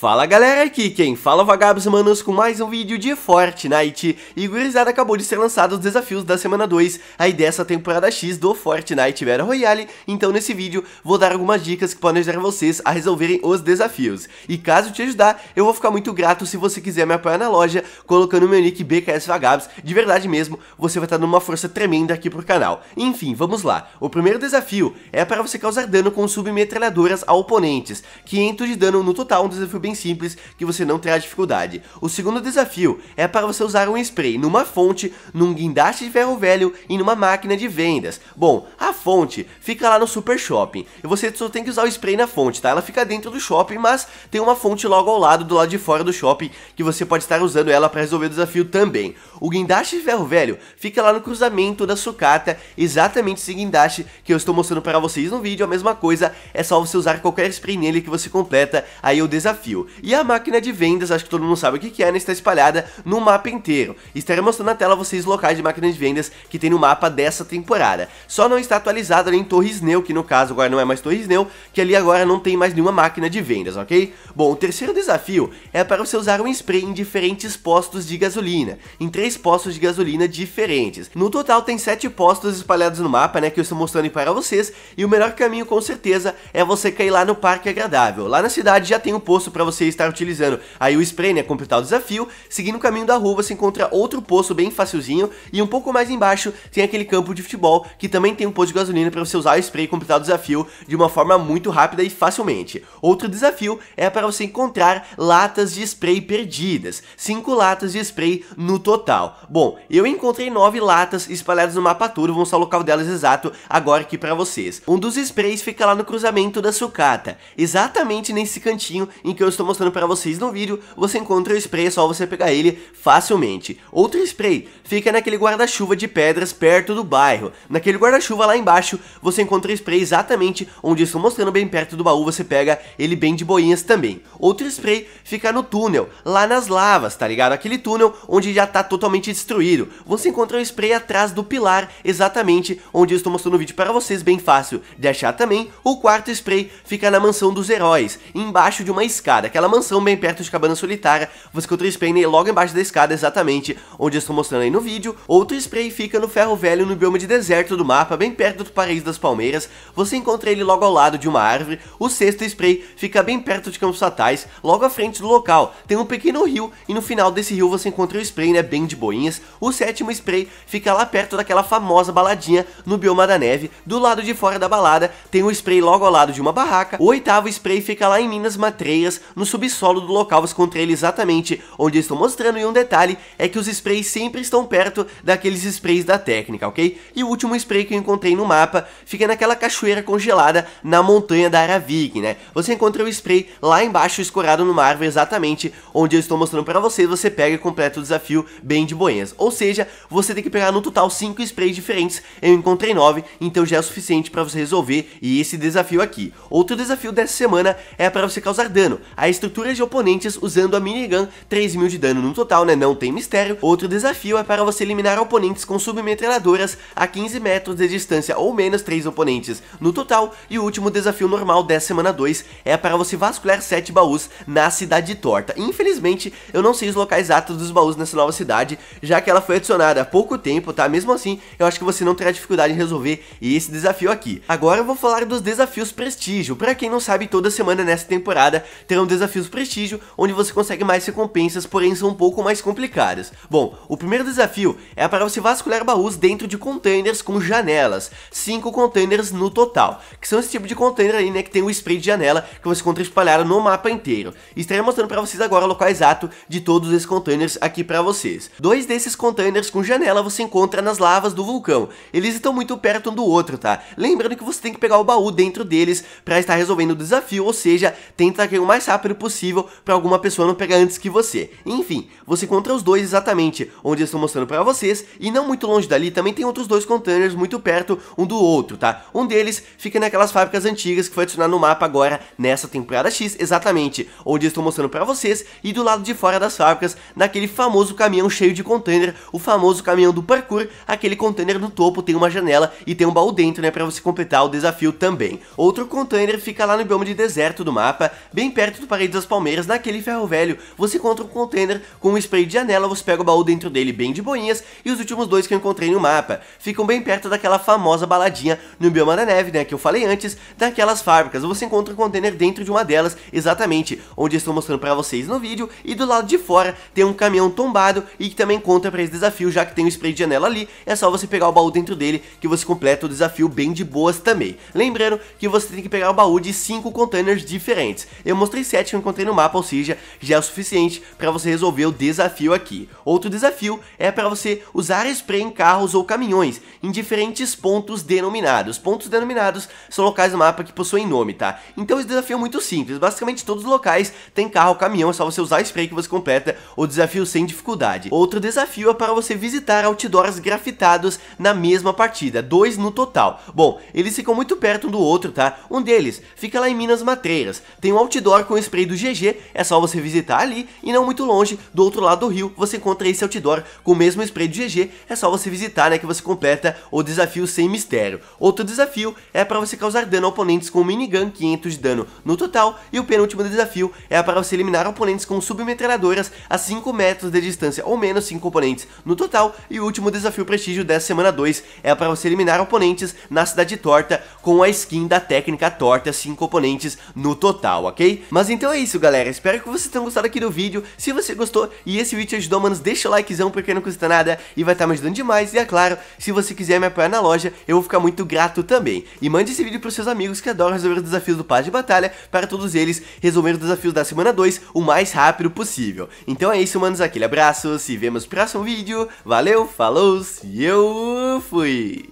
Fala galera, aqui quem fala é Vagabos Manos com mais um vídeo de Fortnite E gurizada acabou de ser lançado os desafios da semana 2 aí dessa é temporada X do Fortnite Battle Royale Então nesse vídeo vou dar algumas dicas que podem ajudar vocês a resolverem os desafios E caso te ajudar, eu vou ficar muito grato se você quiser me apoiar na loja Colocando meu nick BKS Vagabos, de verdade mesmo, você vai estar numa força tremenda aqui pro canal Enfim, vamos lá, o primeiro desafio é para você causar dano com submetralhadoras a oponentes 500 de dano no total, um desafio bem bem simples que você não terá dificuldade. O segundo desafio é para você usar um spray numa fonte, num guindaste de ferro velho e numa máquina de vendas. Bom, a fonte fica lá no super shopping e você só tem que usar o spray na fonte, tá? Ela fica dentro do shopping, mas tem uma fonte logo ao lado, do lado de fora do shopping, que você pode estar usando ela para resolver o desafio também. O guindaste de ferro velho fica lá no cruzamento da sucata, exatamente esse guindaste que eu estou mostrando para vocês no vídeo, a mesma coisa, é só você usar qualquer spray nele que você completa aí o desafio. Brasil. E a máquina de vendas, acho que todo mundo sabe o que é, né? Está espalhada no mapa inteiro. Estarei mostrando na tela vocês locais de máquina de vendas que tem no mapa dessa temporada. Só não está atualizada em Torres Neu, que no caso agora não é mais Torres Neu, que ali agora não tem mais nenhuma máquina de vendas, ok? Bom, o terceiro desafio é para você usar um spray em diferentes postos de gasolina, em três postos de gasolina diferentes. No total tem sete postos espalhados no mapa, né, que eu estou mostrando para vocês, e o melhor caminho com certeza é você cair lá no Parque Agradável. Lá na cidade já tem um posto para você você estar utilizando. Aí o né, completar o desafio, seguindo o caminho da rua você encontra outro poço bem facilzinho e um pouco mais embaixo tem aquele campo de futebol que também tem um poço de gasolina para você usar o spray e completar o desafio de uma forma muito rápida e facilmente. Outro desafio é para você encontrar latas de spray perdidas, 5 latas de spray no total. Bom, eu encontrei 9 latas espalhadas no mapa todo, vou mostrar o local delas exato agora aqui para vocês. Um dos sprays fica lá no cruzamento da sucata, exatamente nesse cantinho em que eu estou estou mostrando para vocês no vídeo, você encontra o spray, é só você pegar ele facilmente. Outro spray fica naquele guarda-chuva de pedras perto do bairro. Naquele guarda-chuva lá embaixo, você encontra o spray exatamente onde estou mostrando bem perto do baú, você pega ele bem de boinhas também. Outro spray fica no túnel, lá nas lavas, tá ligado? Aquele túnel onde já tá totalmente destruído. Você encontra o spray atrás do pilar, exatamente onde estou mostrando o vídeo para vocês, bem fácil de achar também. O quarto spray fica na mansão dos heróis, embaixo de uma escada aquela mansão bem perto de Cabana Solitária, você encontra o spray logo embaixo da escada exatamente onde eu estou mostrando aí no vídeo. Outro spray fica no ferro velho no bioma de deserto do mapa, bem perto do Paraíso das Palmeiras, você encontra ele logo ao lado de uma árvore. O sexto spray fica bem perto de Campos Fatais, logo à frente do local, tem um pequeno rio e no final desse rio você encontra o spray, né, bem de boinhas. O sétimo spray fica lá perto daquela famosa baladinha no bioma da neve, do lado de fora da balada tem o um spray logo ao lado de uma barraca. O oitavo spray fica lá em Minas Matreias, no subsolo do local, você encontra ele exatamente onde eu estou mostrando, e um detalhe é que os sprays sempre estão perto daqueles sprays da técnica, ok? E o último spray que eu encontrei no mapa fica naquela cachoeira congelada na montanha da Aravik, né? Você encontra o spray lá embaixo escorado numa árvore exatamente onde eu estou mostrando para vocês, você pega e completa o desafio bem de boinhas. Ou seja, você tem que pegar no total 5 sprays diferentes, eu encontrei 9, então já é o suficiente para você resolver e esse desafio aqui. Outro desafio dessa semana é para você causar dano a estrutura de oponentes usando a minigun, 3 mil de dano no total, né, não tem mistério. Outro desafio é para você eliminar oponentes com submetralhadoras a 15 metros de distância ou menos 3 oponentes no total. E o último desafio normal dessa semana 2 é para você vasculhar 7 baús na cidade torta. Infelizmente, eu não sei os locais exatos dos baús nessa nova cidade, já que ela foi adicionada há pouco tempo, tá? Mesmo assim, eu acho que você não terá dificuldade em resolver esse desafio aqui. Agora eu vou falar dos desafios prestígio. Para quem não sabe, toda semana nessa temporada terão desafios prestígio, onde você consegue mais recompensas, porém são um pouco mais complicadas. Bom, o primeiro desafio é para você vasculhar baús dentro de containers com janelas, 5 containers no total, que são esse tipo de container aí, né, que tem o um spray de janela que você encontra espalhado no mapa inteiro. estarei mostrando para vocês agora o local exato de todos esses containers aqui para vocês. Dois desses containers com janela você encontra nas lavas do vulcão, eles estão muito perto um do outro, tá? Lembrando que você tem que pegar o baú dentro deles para estar resolvendo o desafio, ou seja, tenta que o mais rápido rápido possível para alguma pessoa não pegar antes que você. Enfim, você encontra os dois exatamente onde eu estou mostrando para vocês e não muito longe dali também tem outros dois containers muito perto um do outro, tá? Um deles fica naquelas fábricas antigas que foi adicionado no mapa agora nessa temporada X, exatamente onde eu estou mostrando para vocês e do lado de fora das fábricas, naquele famoso caminhão cheio de container, o famoso caminhão do parkour, aquele container no topo tem uma janela e tem um baú dentro, né, para você completar o desafio também. Outro container fica lá no bioma de deserto do mapa, bem perto do paredes das palmeiras naquele ferro velho, você encontra um container com um spray de janela, você pega o baú dentro dele bem de boinhas e os últimos dois que eu encontrei no mapa ficam bem perto daquela famosa baladinha no bioma da neve, né, que eu falei antes, daquelas fábricas. Você encontra um container dentro de uma delas, exatamente onde eu estou mostrando para vocês no vídeo, e do lado de fora tem um caminhão tombado e que também conta para esse desafio, já que tem o um spray de janela ali, é só você pegar o baú dentro dele que você completa o desafio bem de boas também. Lembrando que você tem que pegar o baú de 5 containers diferentes. Eu mostrei 7 que eu encontrei no mapa, ou seja, já é o suficiente para você resolver o desafio aqui. Outro desafio é para você usar spray em carros ou caminhões, em diferentes pontos denominados. Pontos denominados são locais do mapa que possuem nome, tá? Então esse desafio é muito simples, basicamente todos os locais tem carro ou caminhão, é só você usar spray que você completa o desafio sem dificuldade. Outro desafio é para você visitar outdoors grafitados na mesma partida, dois no total. Bom, eles ficam muito perto um do outro, tá? Um deles fica lá em Minas Matreiras, tem um outdoor com esse spray do GG, é só você visitar ali e não muito longe, do outro lado do rio, você encontra esse outdoor com o mesmo spray do GG, é só você visitar, né, que você completa o desafio sem mistério. Outro desafio é para você causar dano a oponentes com minigun 500 de dano no total, e o penúltimo desafio é para você eliminar oponentes com submetralhadoras a 5 metros de distância ou menos 5 oponentes no total, e o último desafio prestígio dessa semana 2 é para você eliminar oponentes na cidade torta com a skin da técnica torta, 5 oponentes no total, ok? Mas então então é isso, galera. Espero que vocês tenham gostado aqui do vídeo. Se você gostou e esse vídeo te ajudou, manos, deixa o likezão porque não custa nada e vai estar tá me ajudando demais. E é claro, se você quiser me apoiar na loja, eu vou ficar muito grato também. E mande esse vídeo pros seus amigos que adoram resolver os desafios do Paz de Batalha para todos eles resolver os desafios da semana 2 o mais rápido possível. Então é isso, manos. Aquele abraço. Se vemos no próximo vídeo. Valeu, falou e eu fui!